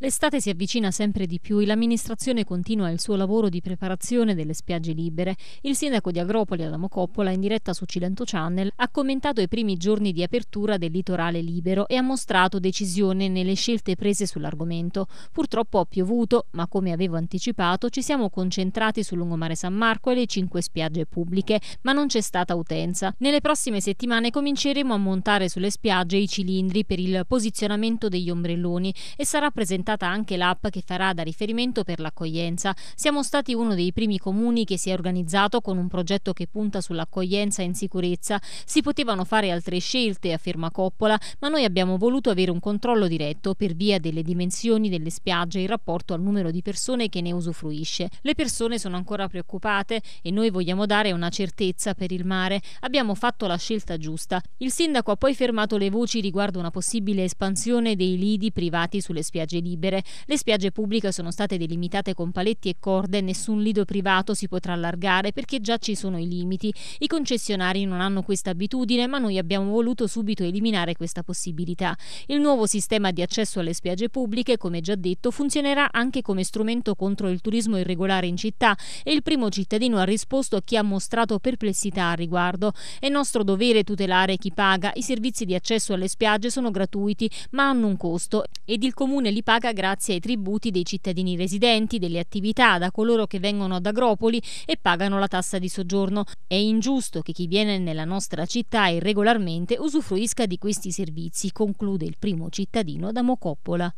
L'estate si avvicina sempre di più e l'amministrazione continua il suo lavoro di preparazione delle spiagge libere. Il sindaco di Agropoli, Adamo Coppola, in diretta su Cilento Channel, ha commentato i primi giorni di apertura del litorale libero e ha mostrato decisione nelle scelte prese sull'argomento. Purtroppo ha piovuto, ma come avevo anticipato, ci siamo concentrati sul lungomare San Marco e le cinque spiagge pubbliche, ma non c'è stata utenza. Nelle prossime settimane cominceremo a montare sulle spiagge i cilindri per il posizionamento degli ombrelloni e sarà presentato presentata anche l'app che farà da riferimento per l'accoglienza. Siamo stati uno dei primi comuni che si è organizzato con un progetto che punta sull'accoglienza in sicurezza. Si potevano fare altre scelte, afferma Coppola, ma noi abbiamo voluto avere un controllo diretto per via delle dimensioni delle spiagge in rapporto al numero di persone che ne usufruisce. Le persone sono ancora preoccupate e noi vogliamo dare una certezza per il mare. Abbiamo fatto la scelta giusta. Il sindaco ha poi fermato le voci riguardo una possibile espansione dei lidi privati sulle spiagge libere libere. Le spiagge pubbliche sono state delimitate con paletti e corde, nessun lido privato si potrà allargare perché già ci sono i limiti. I concessionari non hanno questa abitudine, ma noi abbiamo voluto subito eliminare questa possibilità. Il nuovo sistema di accesso alle spiagge pubbliche, come già detto, funzionerà anche come strumento contro il turismo irregolare in città e il primo cittadino ha risposto a chi ha mostrato perplessità al riguardo. È nostro dovere tutelare chi paga. I servizi di accesso alle spiagge sono gratuiti, ma hanno un costo ed il comune li paga cronaca grazie ai tributi dei cittadini residenti, delle attività, da coloro che vengono ad Agropoli e pagano la tassa di soggiorno. È ingiusto che chi viene nella nostra città irregolarmente usufruisca di questi servizi, conclude il primo cittadino da Mocoppola.